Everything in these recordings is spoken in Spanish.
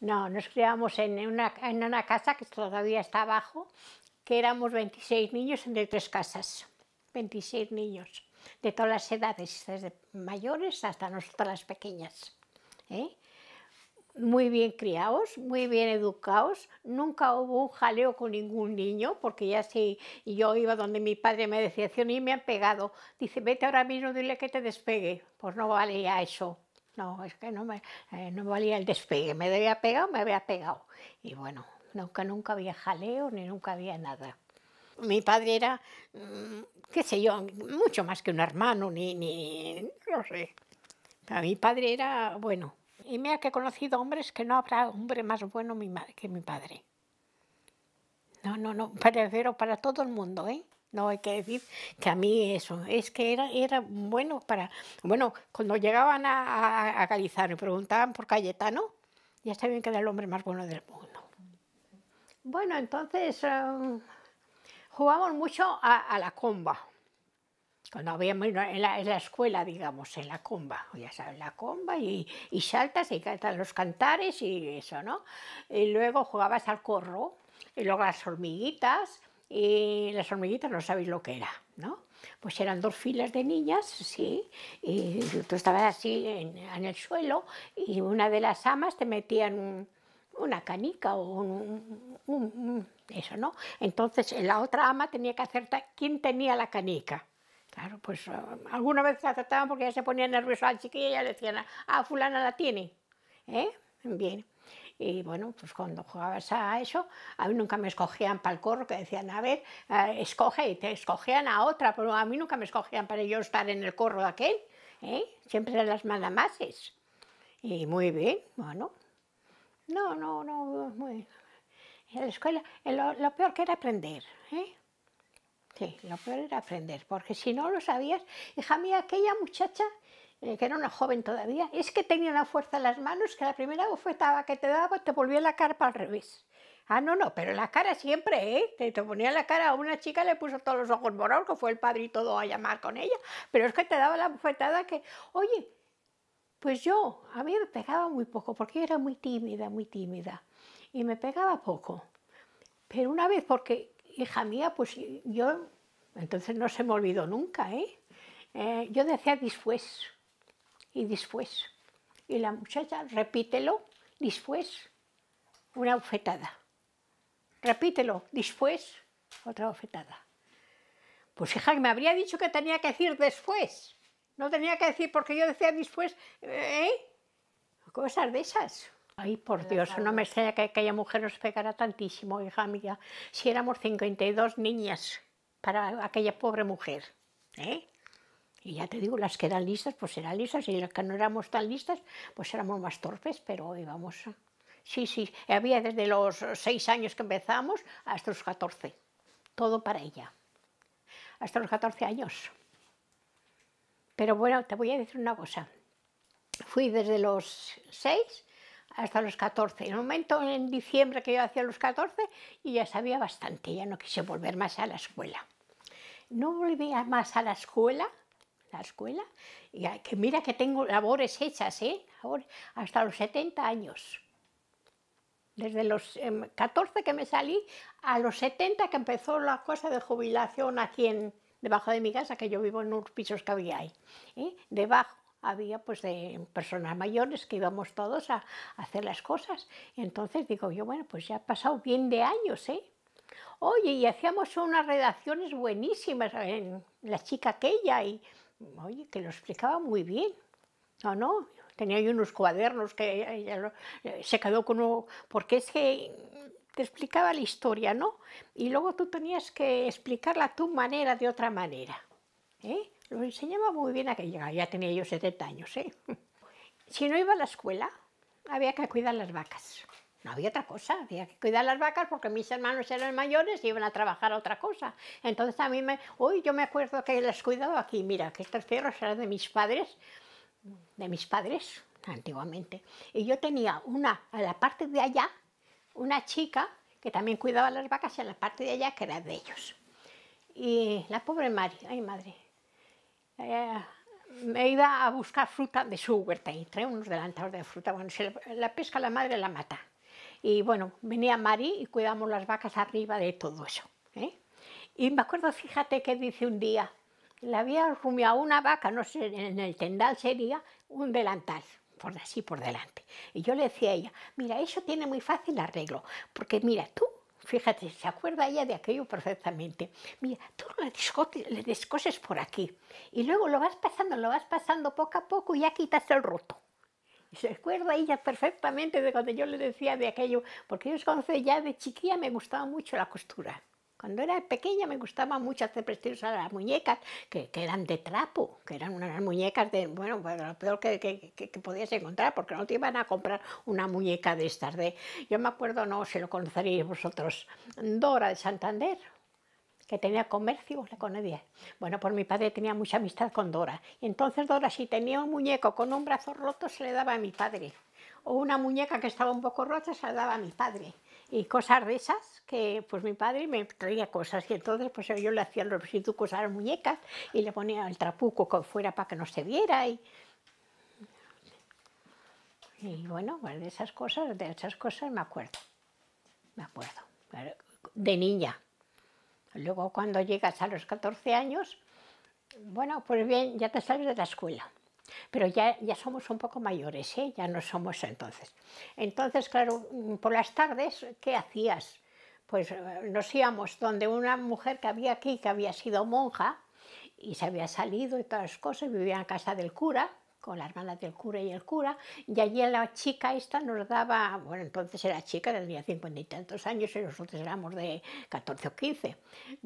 No, nos criamos en una, casa que todavía está abajo, que éramos 26 niños entre tres casas. 26 niños, de todas las edades, desde mayores hasta nosotras las pequeñas. ¿eh? Muy bien criados, muy bien educados, nunca hubo un jaleo con ningún niño, porque ya si yo iba donde mi padre me decía, y me han pegado, dice, vete ahora mismo, dile que te despegue, pues no valía eso. No, es que no me eh, no valía el despegue, me había pegado, me había pegado. Y bueno, nunca, nunca había jaleo ni nunca había nada. Mi padre era, mm, qué sé yo, mucho más que un hermano, ni, ni no sé. mi padre era bueno. Y mira que he conocido hombres que no habrá hombre más bueno que mi padre. No, no, no, para todo el mundo, ¿eh? No hay que decir que a mí eso, es que era, bueno para... Bueno, cuando llegaban a, a, y preguntaban por Cayetano, ya sabían que era el hombre más bueno del mundo. Bueno, entonces jugábamos eh, jugamos mucho a, la comba. Cuando habíamos en la, en la, escuela, digamos, en la comba, ya sabes, la comba y, y saltas y cantan los cantares y eso, ¿no? Y luego jugabas al corro, y luego las hormiguitas, y las hormiguitas no sabéis lo que era, ¿no? Pues eran dos filas de niñas, sí, y tú estabas así en, el suelo y una de las amas te metían una canica o un, un, eso, ¿no? Entonces la otra ama tenía que acertar quién tenía la canica. Claro, pues um, alguna vez se acertaban porque ya se ponía nervioso al chiquillo y ya le decían, ah, fulana la tiene. ¿Eh? Bien. Y bueno, pues cuando jugabas a eso, a mí nunca me escogían para el corro, que decían, a ver, eh, escoge, y te escogían a otra, pero a mí nunca me escogían para yo estar en el corro de aquel. ¿eh? Siempre las malamases. Y muy bien, bueno. No, no, no, muy. En la escuela, eh, lo, lo peor que era aprender. ¿eh? Sí, lo peor era aprender, porque si no lo sabías, hija mía, aquella muchacha eh, que era una joven todavía, es que tenía una fuerza en las manos que la primera bofetada que te daba te volvía la cara para al revés. Ah, no, no, pero la cara siempre, ¿eh? Te, ponía la cara a una chica, le puso todos los ojos morados, que fue el padre y todo a llamar con ella, pero es que te daba la bofetada que, oye, pues yo, a mí me pegaba muy poco, porque yo era muy tímida, muy tímida, y me pegaba poco. Pero una vez, porque hija mía, pues yo, entonces no se me olvidó nunca, ¿eh? eh yo decía después, y después. Y la muchacha, repítelo, después, una bofetada. Repítelo, después, otra bofetada. Pues hija, me habría dicho que tenía que decir después. No tenía que decir porque yo decía después, ¿eh? Cosas de esas. Ay, por Dios, no me extraña que aquella mujer nos pegara tantísimo, hija mía. Si éramos 52 niñas para aquella pobre mujer, ¿eh? Y ya te digo, las que eran listas, pues eran listas, y las que no éramos tan listas, pues éramos más torpes, pero íbamos. Sí, sí, había desde los seis años que empezamos hasta los 14, todo para ella, hasta los 14 años. Pero bueno, te voy a decir una cosa, fui desde los seis hasta los 14. En un momento en diciembre que yo hacía los 14 y ya sabía bastante, ya no quise volver más a la escuela. No volvía más a la escuela la escuela, y que mira que tengo labores hechas, ¿eh? hasta los 70 años. Desde los 14 em, que me salí a los 70 que empezó la cosa de jubilación aquí en, debajo de mi casa, que yo vivo en unos pisos que había ahí. ¿eh? Debajo había pues de personas mayores que íbamos todos a, hacer las cosas. entonces digo yo, bueno, pues ya ha pasado bien de años, ¿eh? Oye, y hacíamos unas redacciones buenísimas en la chica aquella y oye, que lo explicaba muy bien. No, ah, no, tenía unos cuadernos que ella eh, se quedó con porque es que te explicaba la historia, ¿no? Y luego tú tenías que explicarla a tu manera de otra manera. ¿eh? Lo enseñaba muy bien a que llegaba, ya tenía yo 70 años. ¿eh? Si no iba a la escuela, había que cuidar las vacas. No había otra cosa, había que cuidar las vacas porque mis hermanos eran mayores y iban a trabajar a otra cosa. Entonces a mí me, uy, yo me acuerdo que las cuidaba aquí, mira, que estos fierros eran de mis padres, de mis padres antiguamente. Y yo tenía una, a la parte de allá, una chica que también cuidaba las vacas y en la parte de allá que era de ellos. Y la pobre Mari, ay madre, eh, me iba a buscar fruta de su huerta y trae unos delantados de fruta. Bueno, la pesca la madre la mata. Y bueno, venía Mari y cuidamos las vacas arriba de todo eso. ¿eh? Y me acuerdo, fíjate que dice un día, la había rumiado una vaca, no sé, en el tendal sería un delantal, por así por delante. Y yo le decía a ella, mira, eso tiene muy fácil arreglo, porque mira, tú fíjate, se acuerda ella de aquello perfectamente. Mira, tú le descoses por aquí y luego lo vas pasando, lo vas pasando poco a poco y ya quitas el roto. Y se acuerda ella perfectamente de cuando yo le decía de aquello, porque yo conocí ya de chiquilla me gustaba mucho la costura. Cuando era pequeña me gustaba mucho hacer prestigiosas a las muñecas, que, que, eran de trapo, que eran unas muñecas de, bueno, pues lo peor que, podías encontrar, porque no te iban a comprar una muñeca de estas de... Yo me acuerdo, no, si lo conoceréis vosotros, Dora de Santander, que tenía comercio, con ella. Bueno, pues mi padre tenía mucha amistad con Dora. Y entonces Dora, si tenía un muñeco con un brazo roto, se le daba a mi padre. O una muñeca que estaba un poco rota, se la daba a mi padre. Y cosas de esas, que pues mi padre me traía cosas. Y entonces pues yo le hacía los besitos a las muñecas y le ponía el trapuco con fuera para que no se viera. Y, y bueno, pues de esas cosas, de esas cosas me acuerdo. Me acuerdo. De niña, Luego cuando llegas a los 14 años, bueno, pues bien, ya te sales de la escuela. Pero ya, ya somos un poco mayores, ¿eh? ya no somos entonces. Entonces, claro, mm, por las tardes, ¿qué hacías? Pues eh, nos íbamos donde una mujer que había aquí, que había sido monja y se había salido y todas las cosas, vivía en casa del cura, con la hermana del cura y el cura, y allí la chica esta nos daba, bueno, entonces era chica, tenía cincuenta y tantos años y nosotros éramos de 14 o 15,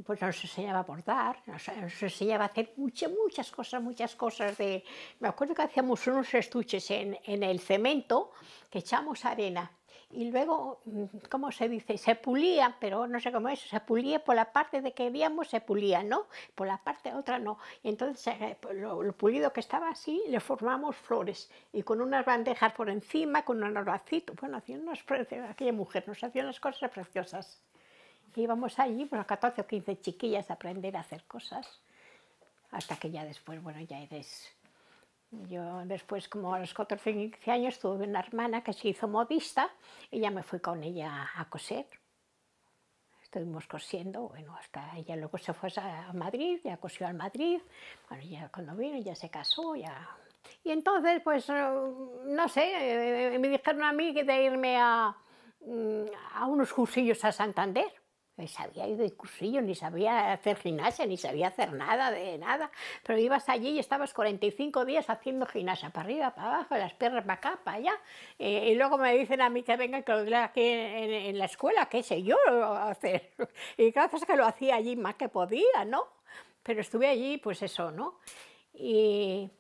pues nos enseñaba a bordar, nos, enseñaba a hacer muchas, muchas cosas, muchas cosas de... Me acuerdo que hacíamos unos estuches en, en el cemento que echamos arena y luego, mm, ¿cómo se dice? Se pulía, pero no sé cómo es, se pulía por la parte de que veíamos, se pulía, ¿no? Por la parte otra no. Y entonces, eh, eh, pues, lo, pulido que estaba así, le formamos flores y con unas bandejas por encima, con un oracitos. Bueno, hacían unas, aquella mujer nos hacía unas cosas preciosas. Y íbamos allí, pues a 14 o 15 chiquillas a aprender a hacer cosas. Hasta que ya después, bueno, ya eres yo después, como a los 14 15 años, tuve una hermana que se hizo modista y ya me fui con ella a coser. Estuvimos cosiendo, bueno, hasta ella luego se fue a Madrid, ya cosió al Madrid. Bueno, ya cuando vino ya se casó, ya... Y entonces, pues, no sé, eh, me dijeron a mí de irme a, mm, a unos cursillos a Santander pues había ido de cursillo, ni sabía hacer gimnasia, ni sabía hacer nada de nada, pero ibas allí y estabas 45 días haciendo gimnasia, para arriba, para abajo, las piernas para acá, para allá, eh, y luego me dicen a mí que venga que lo diga aquí en, la escuela, qué sé yo hacer, y gracias que lo hacía allí más que podía, ¿no? Pero estuve allí, pues eso, ¿no? Y,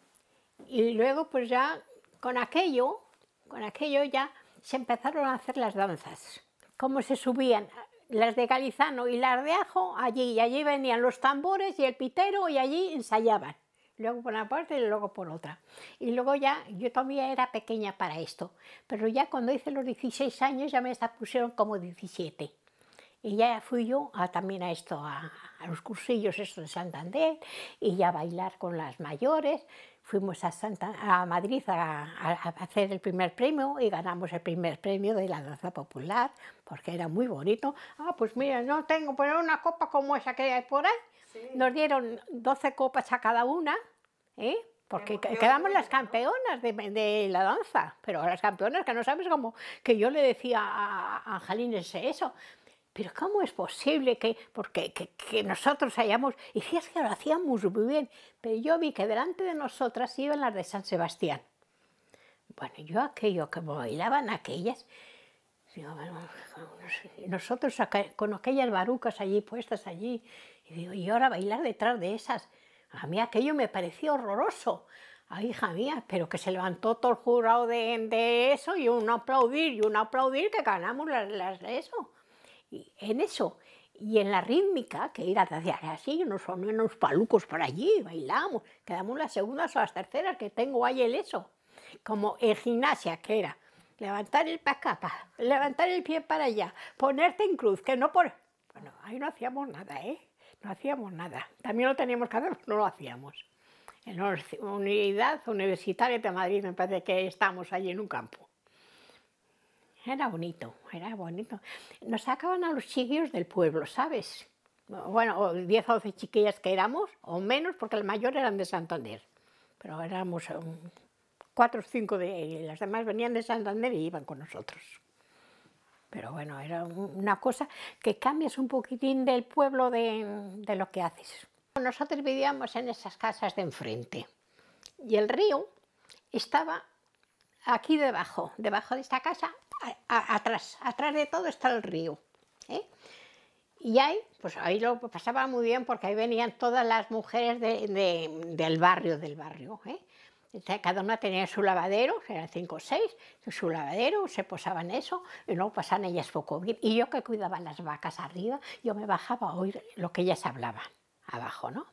y luego pues ya con aquello, con aquello ya se empezaron a hacer las danzas, cómo se subían las de Galizano y las de Ajo, allí, y allí venían los tambores y el pitero y allí ensayaban. Luego por una parte y luego por otra. Y luego ya, yo todavía era pequeña para esto, pero ya cuando hice los 16 años ya me pusieron como 17. Y ya fui yo también a esto, a, los cursillos esto en Santander, y ya a bailar con las mayores, fuimos a, Santa, a Madrid a, hacer el primer premio y ganamos el primer premio de la danza popular, porque era muy bonito. Ah, pues mira, no tengo, pero una copa como esa que hay por ahí. Nos dieron 12 copas a cada una, ¿eh? porque quedamos las campeonas de, la danza, pero las campeonas que no sabes cómo, que yo le decía a, Angelín eso, pero ¿cómo es posible que, porque, que, nosotros hayamos, y si es que lo hacíamos muy bien, pero yo vi que delante de nosotras iban las de San Sebastián. Bueno, yo aquello que bailaban aquellas, nosotros con aquellas barucas allí puestas allí, y digo, y ahora bailar detrás de esas, a mí aquello me pareció horroroso. Ay, hija mía, pero que se levantó todo el jurado de, eso y un aplaudir y un aplaudir que ganamos las de eso en eso. Y en la rítmica, que era así, nos son unos palucos por allí, bailamos, quedamos las segundas o las terceras, que tengo ahí el eso. Como en gimnasia, que era levantar el pacapa, levantar el pie para allá, ponerte en cruz, que no por... Bueno, ahí no hacíamos nada, ¿eh? No hacíamos nada. También lo teníamos que hacer, no lo hacíamos. En la Unidad Universitaria de Madrid, me parece que estamos allí en un campo. Era bonito, era bonito. Nos sacaban a los chiquillos del pueblo, ¿sabes? Bueno, 10 o 12 chiquillas que éramos, o menos, porque el mayor eran de Santander. Pero éramos um, cuatro o cinco de las demás venían de Santander y iban con nosotros. Pero bueno, era una cosa que cambias un poquitín del pueblo de, de lo que haces. Nosotros vivíamos en esas casas de enfrente y el río estaba aquí debajo, debajo de esta casa atrás, de todo está el río. ¿eh? Y ahí, pues ahí lo pasaba muy bien porque ahí venían todas las mujeres del barrio, del barrio. ¿eh? Cada una tenía su lavadero, eran cinco o seis, su lavadero, se posaban eso, y luego pasaban ellas poco bien. Y yo que cuidaba las vacas arriba, yo me bajaba a oír lo que ellas hablaban abajo, ¿no?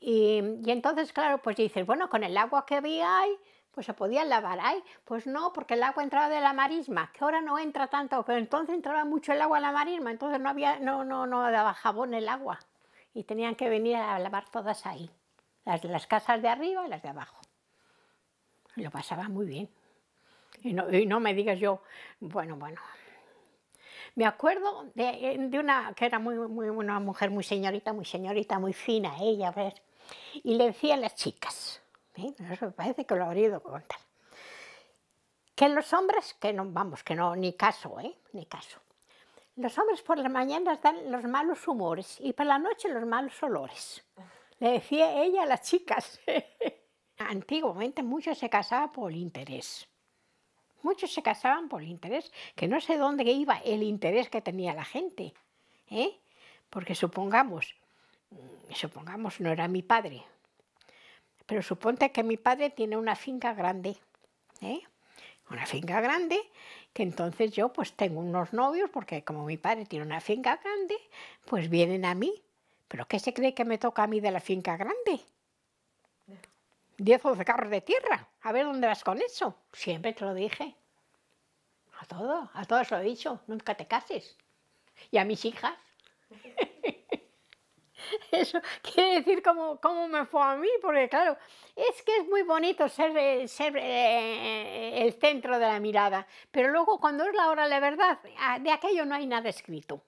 Y, y entonces, claro, pues dices, bueno, con el agua que había ahí, pues se podían lavar. ahí, pues no, porque el agua entraba de la marisma, que ahora no entra tanto, pero entonces entraba mucho el agua a la marisma, entonces no había, no, no, no daba jabón el agua. Y tenían que venir a lavar todas ahí, las, las casas de arriba y las de abajo. Lo pasaba muy bien. Y no, me digas yo, bueno, bueno. Me acuerdo de, una que era muy, una mujer muy señorita, muy señorita, muy fina, ella, ver. y le decía a las chicas, eso me parece que lo habría ido contar. Que los hombres, que no, vamos, que no, ni caso, ¿eh? Ni caso. Los hombres por las mañanas dan los malos humores y por la noche los malos olores. Le decía ella a las chicas. Antiguamente muchos se casaban por interés. Muchos se casaban por interés, que no sé dónde iba el interés que tenía la gente. ¿eh? Porque supongamos, supongamos no era mi padre, pero suponte que mi padre tiene una finca grande, ¿eh? una finca grande, que entonces yo pues tengo unos novios, porque como mi padre tiene una finca grande, pues vienen a mí. ¿Pero qué se cree que me toca a mí de la finca grande? Diez o doce carros de tierra. A ver dónde vas con eso. Siempre te lo dije. A todo, a todos lo he dicho. Nunca te cases. Y a mis hijas. eso quiere decir cómo, cómo, me fue a mí, porque claro, es que es muy bonito ser, ser eh, eh, el centro de la mirada, pero luego cuando es la hora de la verdad, ah, de aquello no hay nada escrito.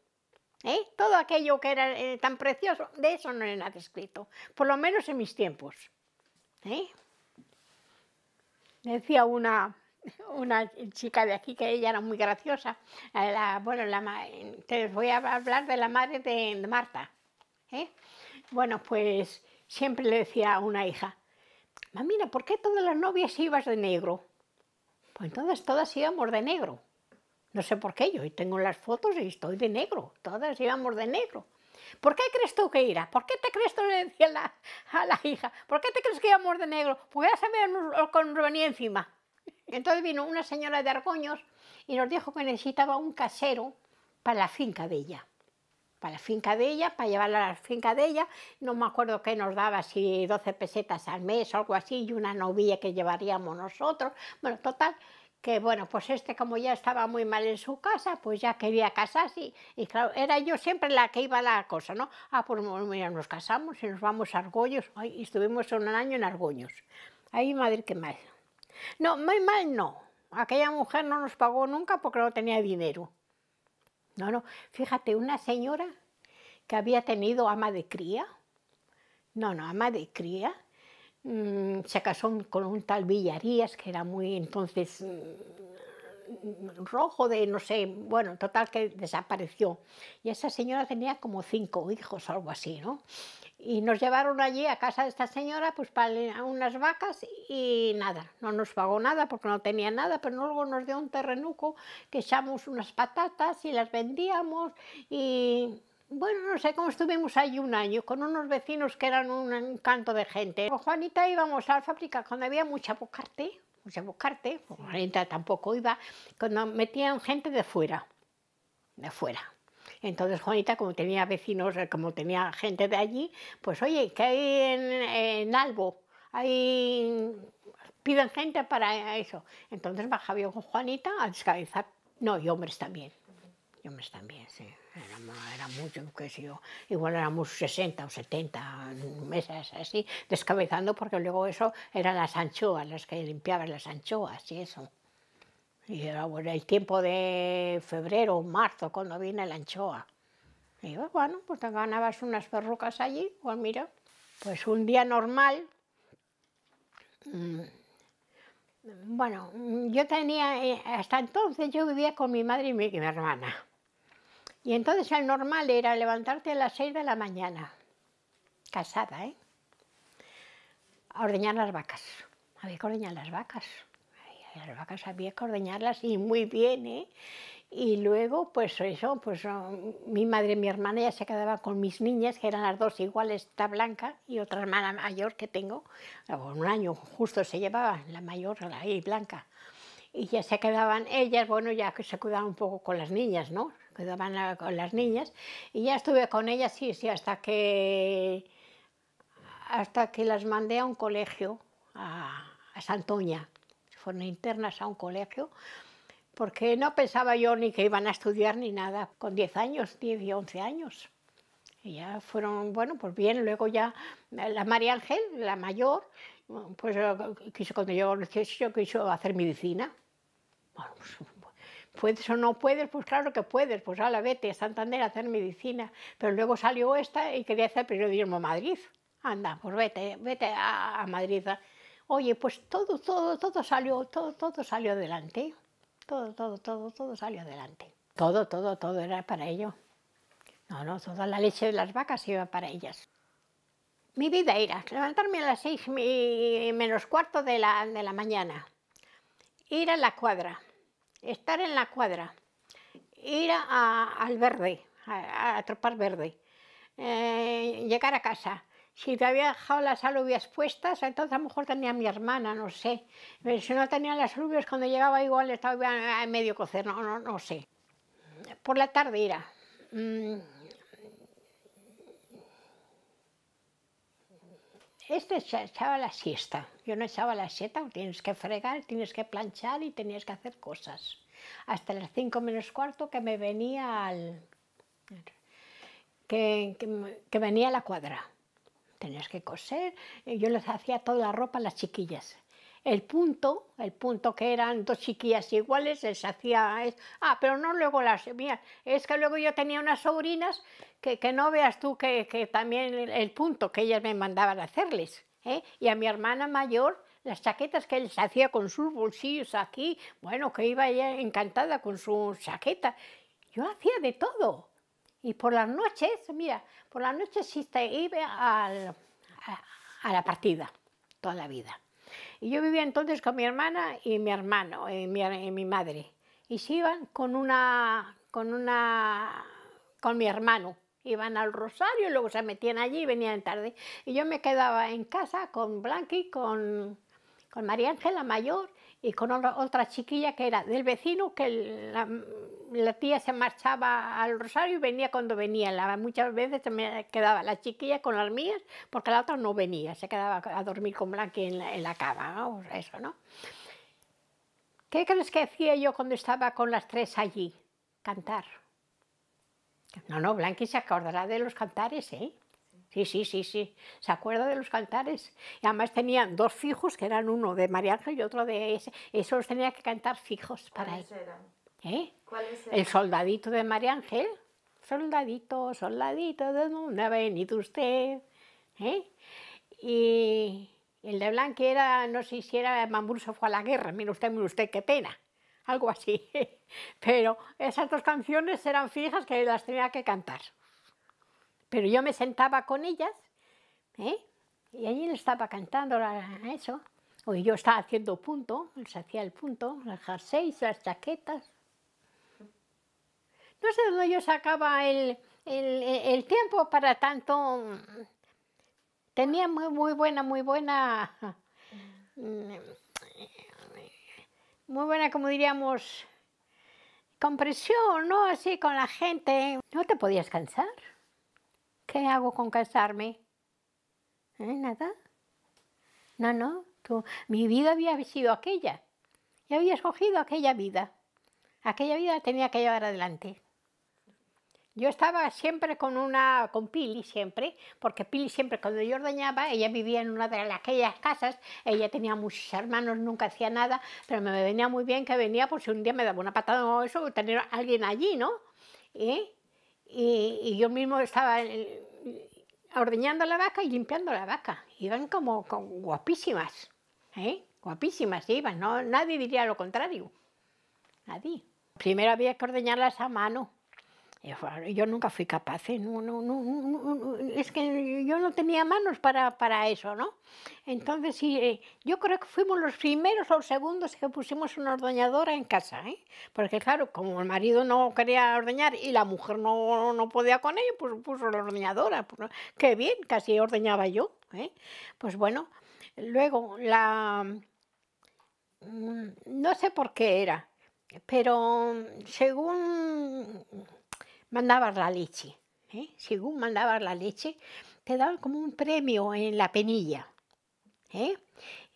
¿eh? Todo aquello que era eh, tan precioso, de eso no hay nada escrito, por lo menos en mis tiempos. Decía una, una chica de aquí que ella era muy graciosa. bueno, voy a hablar de la madre de Marta. ¿eh? Bueno, pues siempre le decía a una hija, mamina, ¿por qué todas las novias ibas de negro? Pues entonces todas íbamos de negro. No sé por qué, yo tengo las fotos y estoy de negro, todas íbamos de negro. ¿Por qué crees tú que irá? ¿Por qué te crees tú, le decía a la hija, ¿por qué te crees que íbamos de negro? Pues ya sabemos lo que nos venía encima. Entonces vino una señora de Argoños y nos dijo que necesitaba un casero para la finca de ella para la finca de ella, para llevarla a la finca de ella. No me acuerdo qué nos daba, si 12 pesetas al mes o algo así, y una novilla que llevaríamos nosotros. Bueno, total, que bueno, pues este como ya estaba muy mal en su casa, pues ya quería casarse y, claro, era yo siempre la que iba a la cosa, ¿no? Ah, pues mira, nos casamos y nos vamos a Argollos, Ay, y estuvimos un año en Argollos. Ahí madre, qué mal. No, muy mal no. Aquella mujer no nos pagó nunca porque no tenía dinero. No, no, fíjate, una señora que había tenido ama de cría, no, no, ama de cría, mm, se casó con un tal Villarías, que era muy entonces mm, rojo de no sé, bueno, total que desapareció. Y esa señora tenía como cinco hijos o algo así, ¿no? Y nos llevaron allí a casa de esta señora pues para unas vacas y nada, no nos pagó nada porque no tenía nada, pero luego nos dio un terrenuco que echamos unas patatas y las vendíamos y bueno, no sé cómo estuvimos allí un año con unos vecinos que eran un encanto de gente. Con Juanita íbamos a la fábrica cuando había mucha bocarte a buscarte, Juanita tampoco iba, cuando pues, metían gente de fuera, de fuera. Entonces Juanita, como tenía vecinos, eh, como tenía gente de allí, pues oye, que hay en, en Albo? Hay, piden gente para eso. Entonces bajaba yo con Juanita a descabezar, no, y hombres también, también, sí. era mucho, qué sé yo. Igual éramos 60 o 70 meses así, descabezando, porque luego eso eran las anchoas, las que limpiaban las anchoas y eso. Y era bueno, el tiempo de febrero o marzo, cuando viene la anchoa. Y bueno, pues te ganabas unas perrucas allí, pues mira, pues un día normal. Mm, bueno, yo tenía, eh, hasta entonces yo vivía con mi madre y mi hermana. Y entonces el normal era levantarte a las 6 de la mañana, casada, ¿eh? A ordeñar las vacas. Había que ordeñar las vacas. Las vacas había que ordeñarlas y muy bien, ¿eh? Y luego, pues eso, pues um, mi madre y mi hermana ya se quedaban con mis niñas, que eran las dos iguales, esta blanca y otra hermana mayor que tengo, un año justo se llevaba, la mayor, la y blanca. Y ya se quedaban ellas, bueno, ya que se cuidaban un poco con las niñas, ¿no? que daban con las niñas y ya estuve con ellas, sí, sí, hasta que, hasta que las mandé a un colegio, a, a Santoña. Fueron internas a un colegio porque no pensaba yo ni que iban a estudiar ni nada, con 10 años, 10 y 11 años. Y ya fueron, bueno, pues bien, luego ya la María Ángel, la mayor, pues eh, quiso, cuando yo quiso, quiso hacer medicina. Pues, ¿Puedes o no puedes? Pues claro que puedes, pues a la vete a Santander a hacer medicina. Pero luego salió esta y quería hacer periodismo en Madrid. Anda, pues vete, vete a, a Madrid. Oye, pues todo, todo, todo salió, todo, todo salió adelante. Todo, todo, todo, todo salió adelante. Todo, todo, todo era para ello. No, no, toda la leche de las vacas iba para ellas. Mi vida era levantarme a las seis menos cuarto de la mañana, ir a la cuadra, estar en la cuadra, ir a, al verde, a, verde, eh, llegar a casa. Si te había dejado las alubias puestas, entonces a lo mejor tenía mi hermana, no sé. Pero si no tenía las alubias, cuando llegaba igual estaba en medio cocer, no, no, no sé. Por la tarde era. Mm, Este echaba la siesta. Yo no echaba la siesta, tienes que fregar, tienes que planchar y tenías que hacer cosas. Hasta las 5 menos cuarto que me venía al. que, venía a la cuadra. Tenías que coser, yo les hacía toda la ropa a las chiquillas el punto, el punto que eran dos chiquillas iguales, él hacía... ah, pero no luego las... mías, es que luego yo tenía unas sobrinas que, no veas tú que, también el, punto que ellas me mandaban hacerles. ¿eh? Y a mi hermana mayor las chaquetas que él hacía con sus bolsillos aquí, bueno, que iba ella encantada con su chaqueta. Yo hacía de todo. Y por las noches, mira, por las noches sí iba a la partida, toda la vida. Y yo vivía entonces con mi hermana y mi hermano, y eh, eh, mi, madre. Y se iban con una, con una, con mi hermano. Iban al Rosario, y luego se metían allí y venían tarde. Y yo me quedaba en casa con Blanqui, con, con María Ángela Mayor y con otra, chiquilla que era del vecino que la, la tía se marchaba al rosario y venía cuando venía. La, muchas veces quedaba la chiquilla con las mías porque la otra no venía, se quedaba a dormir con Blanqui en la, cama, O eso, ¿no? ¿Qué crees que hacía yo cuando estaba con las tres allí? Cantar. No, no, Blanqui se acordará de los cantares, ¿eh? Sí, sí, sí, sí. Se acuerda de los cantares. Y además tenían dos fijos, que eran uno de María y otro de ese. Eso tenía que cantar fijos para él. ¿Eh? ¿Cuál es el? soldadito de María Ángel. Soldadito, soldadito, ¿de dónde ha venido usted? ¿eh? Y el de Blanqui era, no sé si era Mamburso fue a la guerra, mire usted, mire usted, qué pena, algo así. Pero esas dos canciones eran fijas que las tenía que cantar. Pero yo me sentaba con ellas, ¿eh? y allí le estaba cantando eso. O yo estaba haciendo punto, se hacía el punto, las seis las chaquetas, no sé dónde yo sacaba el, tiempo para tanto. Tenía muy, muy buena, muy buena. Muy buena, como diríamos, compresión, ¿no? Así con la gente. No te podías cansar. ¿Qué hago con cansarme? ¿Eh? Nada. No, no. mi vida había sido aquella. Yo había escogido aquella vida. Aquella vida tenía que llevar adelante. Yo estaba siempre con una, con Pili siempre, porque Pili siempre cuando yo ordeñaba, ella vivía en una de aquellas casas, ella tenía muchos hermanos, nunca hacía nada, pero me venía muy bien que venía por si un día me daba una patada o eso, tener alguien allí, ¿no? ¿Eh? Y, yo mismo estaba eh, ordeñando la vaca y limpiando la vaca. Iban como, guapísimas, ¿eh? Guapísimas iban, ¿no? nadie diría lo contrario, nadie. Primero había que ordeñarlas a mano yo nunca fui capaz, ¿eh? no, es que yo no tenía manos para, eso, ¿no? Entonces, sí, eh, yo creo que fuimos los primeros o los segundos que pusimos una ordeñadora en casa, ¿eh? Porque claro, como el marido no quería ordeñar y la mujer no, podía con ello, pues puso la ordeñadora. Pues, qué bien, casi ordeñaba yo, ¿eh? Pues bueno, luego la... Mm, no sé por qué era, pero según mandabas la leche. ¿eh? Según mandabas la leche, te daban como un premio en la penilla. ¿eh?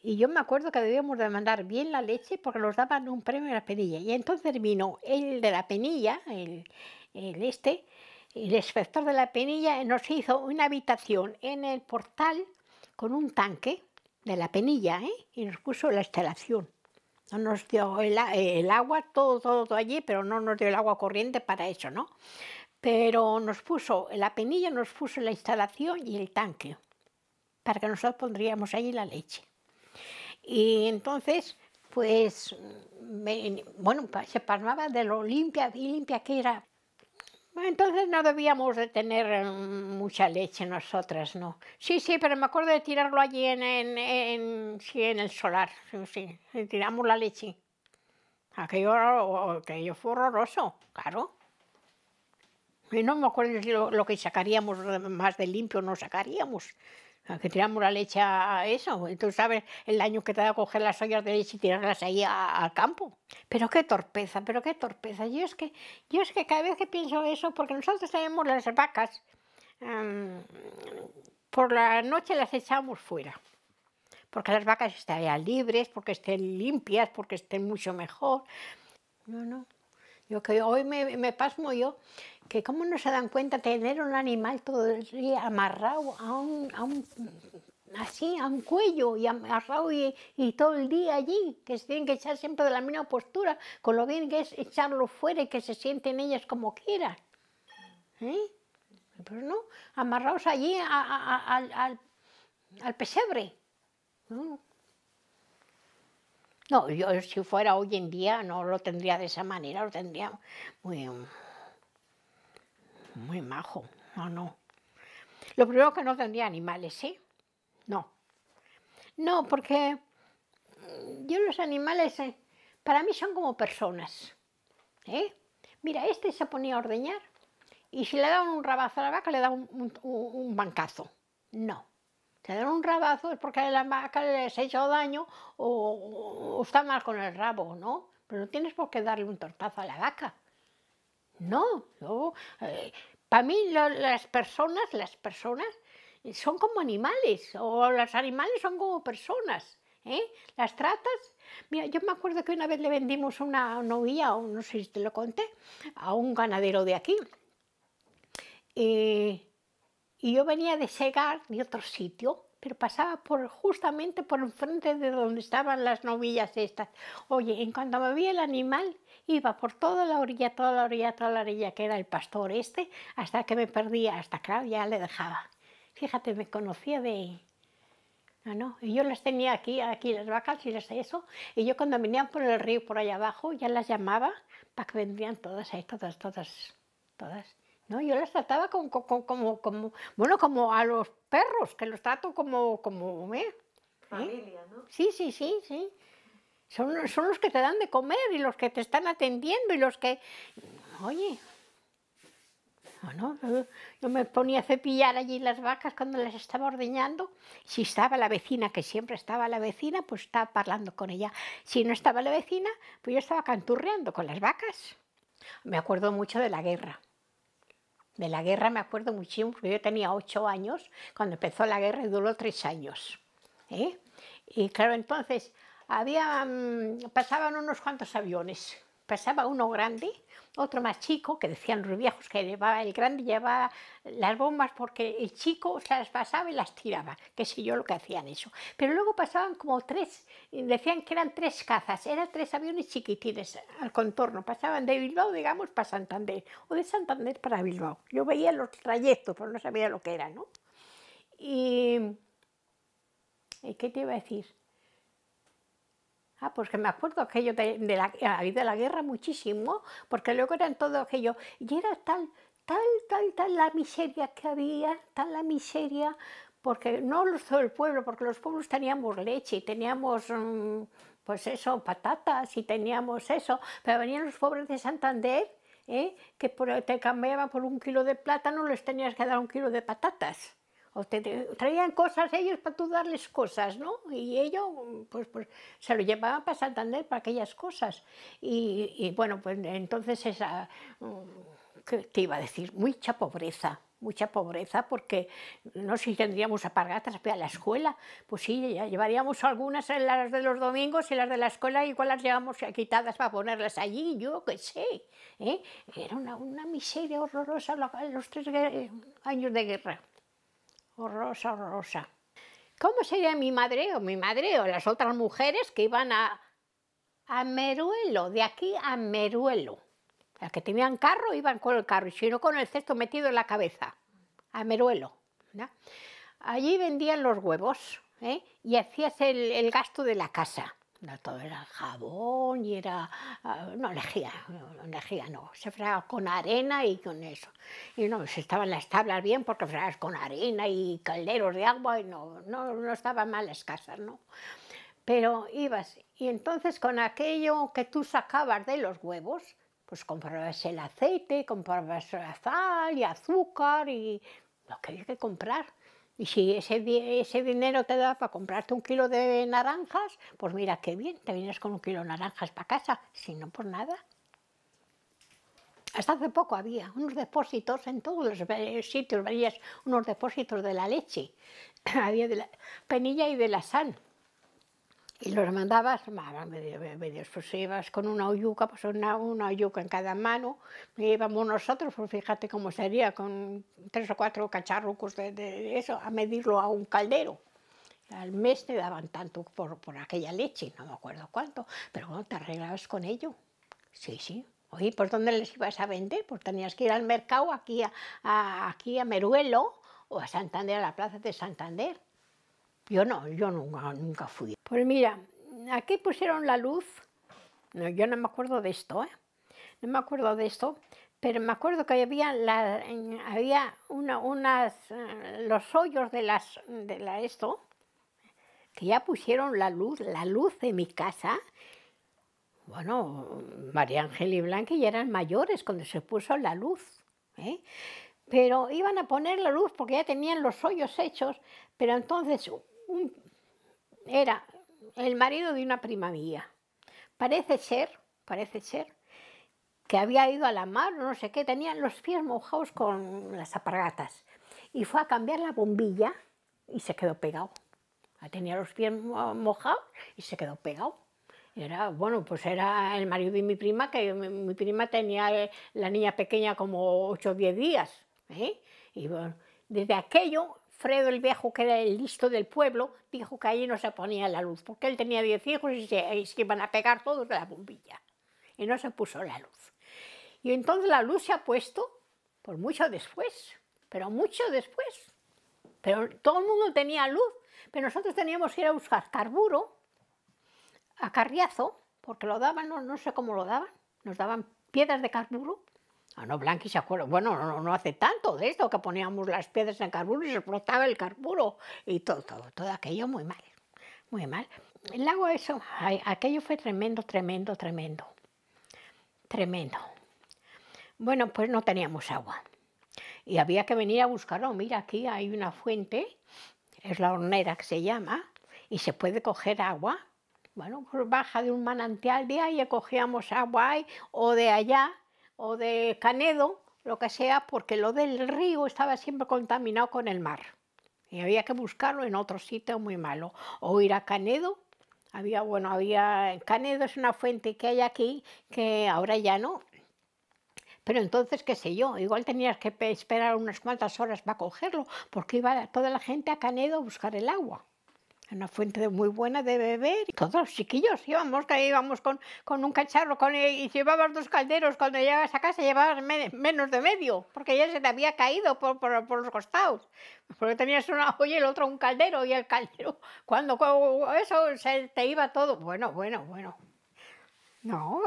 Y yo me acuerdo que debíamos de mandar bien la leche porque nos daban un premio en la penilla. Y entonces vino el de la penilla, el, este, el inspector de la penilla nos hizo una habitación en el portal con un tanque de la penilla ¿eh? y nos puso la instalación nos dio el, agua, todo, todo, allí, pero no nos dio el agua corriente para eso, ¿no? Pero nos puso, la penilla nos puso la instalación y el tanque, para que nosotros pondríamos allí la leche. Y entonces, pues, bueno, se palmaba de lo limpia y limpia que era entonces no debíamos de tener eh, mucha leche nosotras, ¿no? Sí, sí, pero me acuerdo de tirarlo allí en, en, en, en el solar, sí, sí, tiramos la leche. Aquello, fue horroroso, claro. Y no me acuerdo si lo, lo que sacaríamos más de limpio no sacaríamos. Ah, que tiramos la leche a eso. Tú sabes el daño que te da coger las ollas de leche y tirarlas ahí al campo. Pero qué torpeza, pero qué torpeza. Yo es que, yo es que cada vez que pienso eso, porque nosotros tenemos las vacas, em, por la noche las echamos fuera. Porque las vacas estén libres, porque estén limpias, porque estén mucho mejor. No, no. Yo que hoy me, pasmo yo, que cómo no se dan cuenta tener un animal todo el día amarrado a un, así, a un cuello y amarrado y, todo el día allí, que se tienen que echar siempre de la misma postura, con lo bien que es echarlo fuera y que se sienten ellas como quieran. ¿eh? Pero no, amarrados allí al, pesebre. No, yo si fuera hoy en día no lo tendría de esa manera, lo tendría muy, muy majo. No, no. Lo primero que no tendría animales, ¿sí? No. No, porque mm, yo los animales eh, para mí son como personas. ¿eh? Mira, este se ponía a ordeñar y si le daban un rabazo a la vaca le daban un bancazo. No. Te dan un rabazo es porque la vaca les ha hecho daño o, está mal con el rabo, ¿no? Pero no tienes por qué darle un tortazo a la vaca. No, eh, para mí las personas, las personas son como animales, o los animales son como personas, ¿eh? Las tratas Mira, yo me acuerdo que una vez le vendimos una novia, o no sé si te lo conté, a un ganadero de aquí. Eh, y yo venía de segar de otro sitio, pero pasaba por, justamente por enfrente de donde estaban las novillas estas. Oye, en cuanto me vi el animal, iba por toda la orilla, toda la orilla, toda la orilla, que era el pastor este, hasta que me perdía, hasta claro, ya le dejaba. Fíjate, me conocía de... No, no, y yo las tenía aquí, aquí las vacas y las eso, y yo cuando venían por el río, por allá abajo, ya las llamaba para que vendrían todas ahí, todas, todas, todas. No, yo las trataba como, como, bueno, como a los perros, que los trato como, como, ¿eh? ¿eh? Familia, ¿no? Sí, sí, sí, sí. Son, son los que te dan de comer y los que te están atendiendo y los que, oye, bueno, yo me ponía a cepillar allí las vacas cuando las estaba ordeñando. Si estaba la vecina, que siempre estaba la vecina, pues estaba hablando con ella. Si no estaba la vecina, pues yo estaba canturreando con las vacas. Me acuerdo mucho de la guerra. De la guerra me acuerdo muchísimo, porque yo tenía ocho años cuando empezó la guerra y duró tres años. ¿eh? Y claro, entonces había, mm, pasaban unos cuantos aviones pasaba uno grande, otro más chico, que decían los viejos que llevaba, el grande llevaba las bombas porque el chico se las pasaba y las tiraba, que sé yo lo que hacían eso. Pero luego pasaban como tres, decían que eran tres cazas, eran tres aviones chiquitines al contorno, pasaban de Bilbao, digamos, para Santander, o de Santander para Bilbao. Yo veía los trayectos, pero no sabía lo que era, ¿no? Y... ¿Qué te iba a decir? Ah, porque pues me acuerdo aquello de, la la, de la guerra muchísimo, porque luego eran todo aquello. y era tal, tal, tal, tal la miseria que había, tal la miseria, porque no todo el pueblo, porque los pueblos teníamos leche y teníamos, mm, pues eso, patatas y teníamos eso, pero venían los pobres de Santander, ¿eh? que te cambiaban por un kilo de plátano, les tenías que dar un kilo de patatas. O eh, traían cosas ellos para tú darles cosas, ¿no? Y ellos, pues, pues se lo llevaban para Santander para aquellas cosas. Y, bueno, pues entonces esa, mm, ¿qué te iba a decir? Mucha pobreza, mucha pobreza, porque no sé si tendríamos apargatas para la escuela. Pues sí, ya llevaríamos algunas en las de los domingos y las de la escuela, igual las llevamos quitadas para ponerlas allí, yo qué sé. ¿eh? Era una, una miseria horrorosa los tres eh, años de guerra horrorosa, horrorosa. ¿Cómo sería mi madre o mi madre o las otras mujeres que iban a, a Meruelo, de aquí a Meruelo? Las que tenían carro iban con el carro y si no con el cesto metido en la cabeza, a Meruelo. Allí vendían los huevos ¿eh? y hacías el gasto de la casa. No todo era jabón y era, ah, no lejía, no, lejía no, se fregaba con arena y con eso. Y no, se estaban las tablas bien porque fregabas con arena y calderos de agua y no, no, no estaban mal las casas, ¿no? Pero ibas, y entonces con aquello que tú sacabas de los huevos, pues comprabas el aceite, comprabas la sal y azúcar y lo que había que comprar y si ese, dinero te da para comprarte un kilo de naranjas, pues mira qué bien, te vienes con un kilo de naranjas para casa, si no, por pues nada. Hasta hace poco había unos depósitos en todos los sitios, veías unos depósitos de la leche, había de la penilla y de la sal y los mandabas, medio, medio con una yuca pues una, una en cada mano, íbamos nosotros, pues fíjate cómo sería, con tres o cuatro cacharrucos de, eso, a medirlo a un caldero. Al mes te daban tanto por, por aquella leche, no me acuerdo cuánto, pero bueno, te arreglabas con ello. Sí, sí. Oye, ¿por dónde les ibas a vender? Pues tenías que ir al mercado aquí a, aquí a Meruelo o a Santander, a la plaza de Santander yo no, yo nunca, nunca fui. Pues mira, aquí pusieron la luz, yo no me acuerdo de esto, ¿eh? no me acuerdo de esto, pero me acuerdo que había, la, había eh, los hoyos de, las, de la esto, que ya pusieron la luz, la luz de mi casa. Bueno, María Ángel y Blanca ya eran mayores cuando se puso la luz, ¿eh? pero iban a poner la luz porque ya tenían los hoyos hechos, pero entonces era el marido de una prima mía. Parece ser, parece ser, que había ido a la mar, no sé qué, tenían los pies mojados con las apargatas. Y fue a cambiar la bombilla y se quedó pegado. Tenía los pies mojados y se quedó pegado. Era, bueno, pues era el marido de mi prima, que mi, prima tenía la niña pequeña como 8 o 10 días. ¿eh? Y bueno, desde aquello Fredo el Viejo, que era el listo del pueblo, dijo que ahí no se ponía la luz, porque él tenía diez hijos y se, iban a pegar todos de la bombilla. Y no se puso la luz. Y entonces la luz se ha puesto por mucho después, pero mucho después. Pero todo el mundo tenía luz, pero nosotros teníamos que ir a buscar carburo a Carriazo, porque lo daban, no sé cómo lo daban, nos daban piedras de carburo Ah, no, Blanqui se acuerda. Bueno, no, hace tanto de esto que poníamos las piedras en carburo y se explotaba el carburo y todo, todo, todo aquello muy mal, muy mal. El lago eso, aquello fue tremendo, tremendo, tremendo, tremendo. Bueno, pues no teníamos agua y había que venir a buscarlo. Mira, aquí hay una fuente, es la hornera que se llama, y se puede coger agua. Bueno, pues baja de un manantial de ahí y cogíamos agua ahí, o de allá o de Canedo, lo que sea, porque lo del río estaba siempre contaminado con el mar. Y había que buscarlo en otro sitio muy malo. O ir a Canedo. Había, bueno, había. Canedo es una fuente que hay aquí que ahora ya no. Pero entonces, qué sé yo, igual tenías que esperar unas cuantas horas para cogerlo, porque iba toda la gente a Canedo a buscar el agua una fuente muy buena de beber. Todos los chiquillos íbamos, que íbamos con, con un cacharro con, y llevabas dos calderos. Cuando llegabas a casa llevabas menos de medio, porque ya se te había caído por, por, los costados. Porque tenías una olla y el otro un caldero, y el caldero, cuando, eso se te iba todo. Bueno, bueno, bueno. No.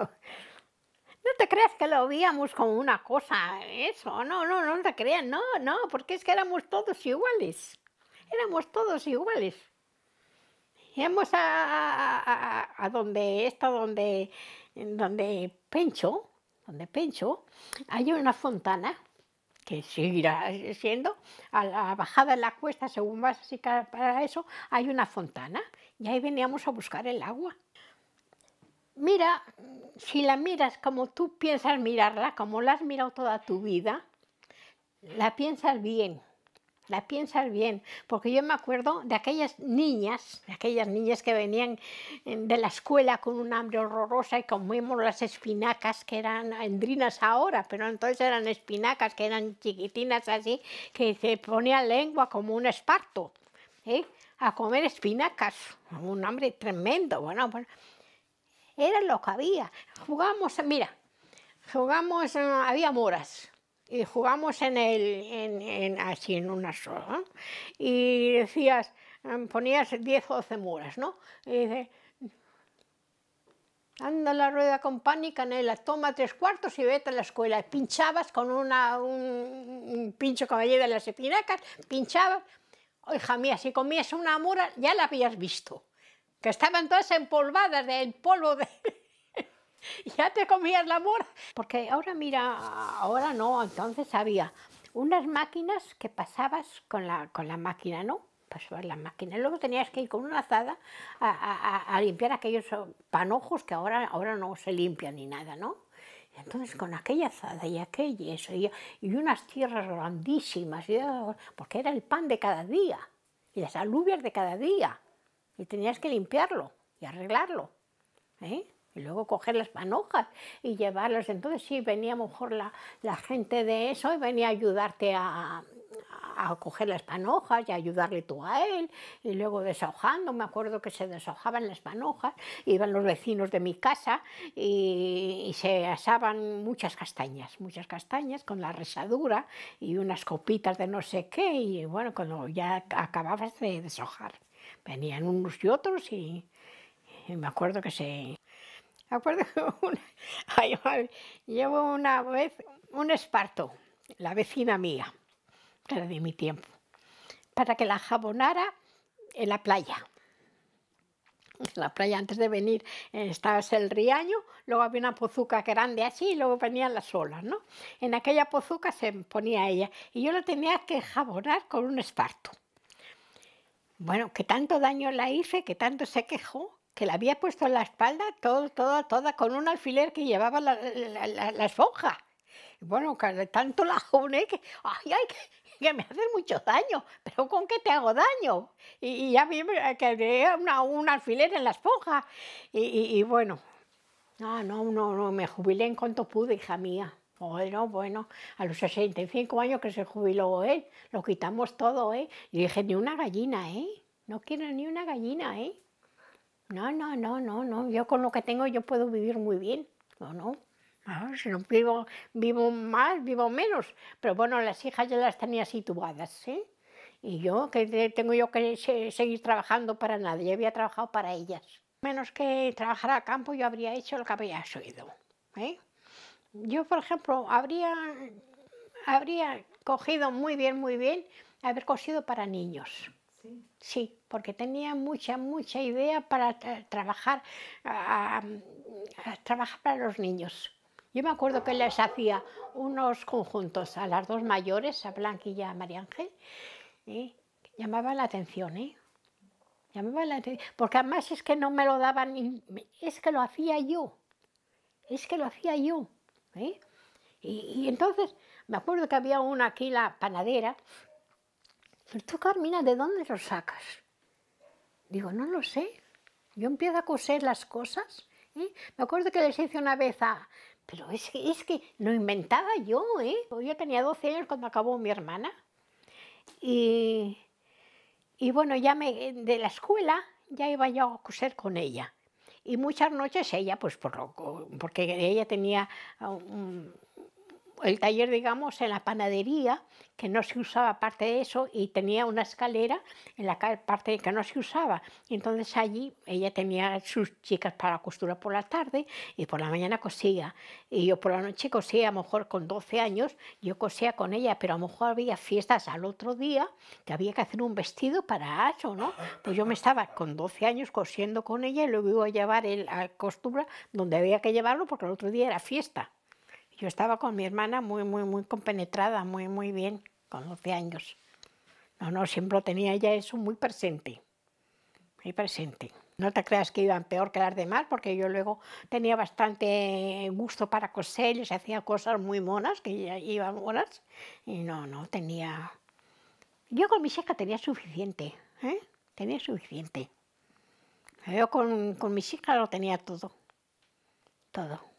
No te creas que lo veíamos como una cosa, eso, no, no, no te creas, no, no, porque es que éramos todos iguales, éramos todos iguales. Íbamos a, a, donde está donde, Pencho, donde Pencho, hay una fontana que seguirá siendo, a la bajada de la cuesta, según vas así para eso, hay una fontana y ahí veníamos a buscar el agua. Mira, si la miras como tú piensas mirarla, como la has mirado toda tu vida, la piensas bien, la piensas bien, porque yo me acuerdo de aquellas niñas, de aquellas niñas que venían eh, de la escuela con un hambre horrorosa y comíamos las espinacas que eran endrinas ahora, pero entonces eran espinacas que eran chiquitinas así, que se ponía lengua como un esparto, ¿eh? a comer espinacas, un hambre tremendo, bueno, bueno, era lo que había. Jugamos, mira, jugamos, eh, había moras, y jugamos en el, en, así en una sola, y decías, em, ponías 10 o 12 muras, ¿no? Y dice, anda la rueda con pan y canela, toma tres cuartos y vete a la escuela. Pinchabas con una, un, pincho caballero de las espinacas, pinchabas, hija mía, si comías una mura ya la habías visto, que estaban todas empolvadas del polvo de... ya te comías la mora. Porque ahora mira, ahora no, entonces había unas máquinas que pasabas con la, máquina, ¿no? Pasabas la máquina. Luego tenías que ir con una azada a, limpiar aquellos panojos que ahora, ahora no se limpian ni nada, ¿no? Entonces con aquella azada y aquella y eso, y, unas tierras grandísimas, ah, porque era el pan de cada día, y las alubias de cada día, y tenías que limpiarlo y arreglarlo. ¿eh? y luego coger las panojas y llevarlas. Entonces sí, venía a mejor la, la gente de eso y venía a ayudarte a, a coger las panojas y a ayudarle tú a él, y luego deshojando, me acuerdo que se deshojaban las panojas, iban los vecinos de mi casa y, se asaban muchas castañas, muchas castañas con la resadura y unas copitas de no sé qué, y bueno, cuando ya acababas de deshojar, venían unos y otros y me acuerdo que se, acuerdo llevo una vez un esparto, la vecina mía, que era de mi tiempo, para que la jabonara en la playa. En la playa antes de venir eh, estaba el riaño, luego había una pozuca grande así y luego venían las olas, ¿no? En aquella pozuca se ponía ella y yo la tenía que jabonar con un esparto. Bueno, que tanto daño la hice, que tanto se quejó, que la había puesto en la espalda, todo, toda, toda, con un alfiler que llevaba la, la, esponja. Bueno, tanto la joven, ¿eh? que, ay, ay, que, me haces mucho daño, pero ¿con qué te hago daño? Y, ya vi que una, un alfiler en la esponja. Y, bueno, no, no, no, me jubilé en cuanto pude, hija mía. Bueno, bueno, a los 65 años que se jubiló él, lo quitamos todo, ¿eh? Y dije, ni una gallina, ¿eh? No quiero ni una gallina, ¿eh? No, no, no, no, no. Yo con lo que tengo yo puedo vivir muy bien. No, no. si no vivo, vivo más, vivo menos. Pero bueno, las hijas ya las tenía situadas, ¿eh? Y yo, que tengo yo que seguir trabajando para nadie, había trabajado para ellas. Menos que trabajar a campo, yo habría hecho lo que había oído. ¿eh? Yo, por ejemplo, habría, habría cogido muy bien, muy bien haber cosido para niños. Sí. porque tenía mucha, mucha idea para trabajar, trabajar para los niños. Yo me acuerdo que les hacía unos conjuntos a las dos mayores, a Blanquilla y a María Ángel, ¿eh? llamaba la atención, ¿eh? Llamaba la atención, porque además es que no me lo daban, ni, es que lo hacía yo, es que lo hacía yo, ¿eh? y entonces, me acuerdo que había una aquí, la panadera, pero tú, Carmina, ¿de dónde lo sacas? Digo, no lo sé. Yo empiezo a coser las cosas. ¿eh? Me acuerdo que les hice una vez a... Pero es que, es que lo inventaba yo, ¿eh? Yo tenía 12 años cuando acabó mi hermana. Y, bueno, ya me, de la escuela ya iba yo a coser con ella. Y muchas noches ella, pues por, porque ella tenía un, el taller, digamos, en la panadería, que no se usaba parte de eso, y tenía una escalera en la parte que no se usaba. Entonces allí ella tenía sus chicas para costura por la tarde y por la mañana cosía. Y yo por la noche cosía, a lo mejor con 12 años, yo cosía con ella, pero a lo mejor había fiestas al otro día que había que hacer un vestido para eso, ¿no? Pues yo me estaba con 12 años cosiendo con ella y luego iba a llevar el, a costura donde había que llevarlo porque el otro día era fiesta. Yo estaba con mi hermana muy, muy, muy compenetrada, muy, muy bien, con 12 años. No, no, siempre lo tenía ella eso muy presente, muy presente. No te creas que iban peor que las demás, porque yo luego tenía bastante gusto para coser, hacía cosas muy monas, que iban monas, y no, no, tenía... Yo con mi seca tenía suficiente, ¿eh? tenía suficiente. Yo con, con mis lo tenía todo, todo.